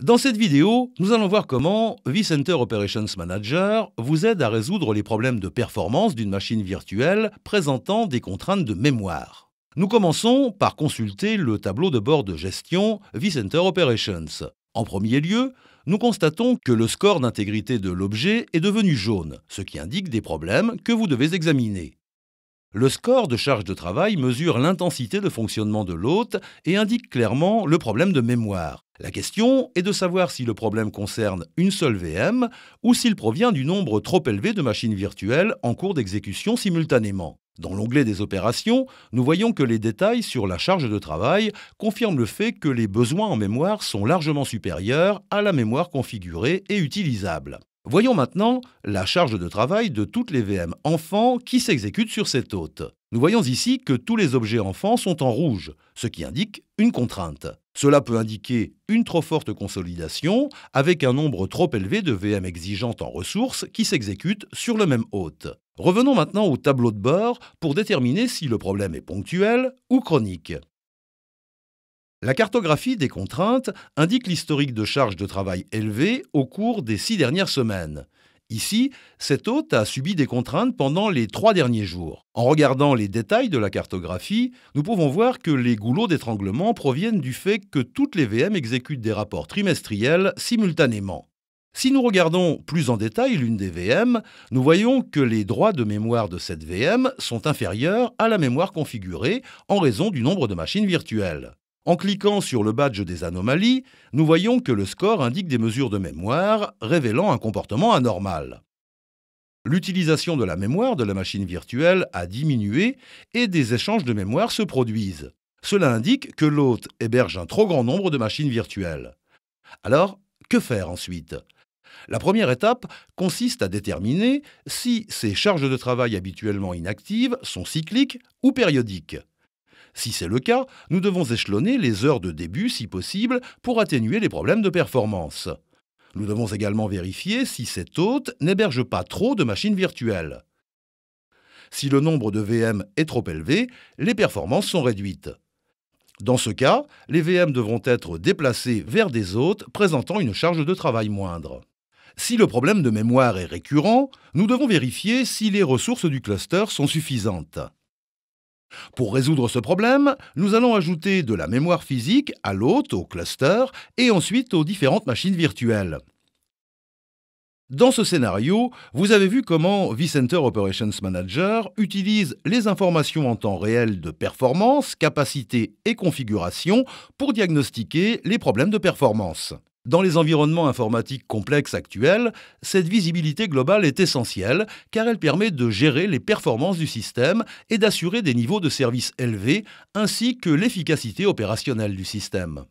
Dans cette vidéo, nous allons voir comment vCenter Operations Manager vous aide à résoudre les problèmes de performance d'une machine virtuelle présentant des contraintes de mémoire. Nous commençons par consulter le tableau de bord de gestion vCenter Operations. En premier lieu, nous constatons que le score d'intégrité de l'objet est devenu jaune, ce qui indique des problèmes que vous devez examiner. Le score de charge de travail mesure l'intensité de fonctionnement de l'hôte et indique clairement le problème de mémoire. La question est de savoir si le problème concerne une seule VM ou s'il provient du nombre trop élevé de machines virtuelles en cours d'exécution simultanément. Dans l'onglet des opérations, nous voyons que les détails sur la charge de travail confirment le fait que les besoins en mémoire sont largement supérieurs à la mémoire configurée et utilisable. Voyons maintenant la charge de travail de toutes les VM enfants qui s'exécutent sur cette hôte. Nous voyons ici que tous les objets enfants sont en rouge, ce qui indique une contrainte. Cela peut indiquer une trop forte consolidation avec un nombre trop élevé de VM exigeantes en ressources qui s'exécutent sur le même hôte. Revenons maintenant au tableau de bord pour déterminer si le problème est ponctuel ou chronique. La cartographie des contraintes indique l'historique de charges de travail élevées au cours des six dernières semaines. Ici, cet hôte a subi des contraintes pendant les trois derniers jours. En regardant les détails de la cartographie, nous pouvons voir que les goulots d'étranglement proviennent du fait que toutes les VM exécutent des rapports trimestriels simultanément. Si nous regardons plus en détail l'une des VM, nous voyons que les droits de mémoire de cette VM sont inférieurs à la mémoire configurée en raison du nombre de machines virtuelles. En cliquant sur le badge des anomalies, nous voyons que le score indique des mesures de mémoire révélant un comportement anormal. L'utilisation de la mémoire de la machine virtuelle a diminué et des échanges de mémoire se produisent. Cela indique que l'hôte héberge un trop grand nombre de machines virtuelles. Alors, que faire ensuite La première étape consiste à déterminer si ces charges de travail habituellement inactives sont cycliques ou périodiques. Si c'est le cas, nous devons échelonner les heures de début si possible pour atténuer les problèmes de performance. Nous devons également vérifier si cet hôte n'héberge pas trop de machines virtuelles. Si le nombre de VM est trop élevé, les performances sont réduites. Dans ce cas, les VM devront être déplacées vers des hôtes présentant une charge de travail moindre. Si le problème de mémoire est récurrent, nous devons vérifier si les ressources du cluster sont suffisantes. Pour résoudre ce problème, nous allons ajouter de la mémoire physique à l'hôte, au cluster, et ensuite aux différentes machines virtuelles. Dans ce scénario, vous avez vu comment vCenter Operations Manager utilise les informations en temps réel de performance, capacité et configuration pour diagnostiquer les problèmes de performance. Dans les environnements informatiques complexes actuels, cette visibilité globale est essentielle car elle permet de gérer les performances du système et d'assurer des niveaux de service élevés ainsi que l'efficacité opérationnelle du système.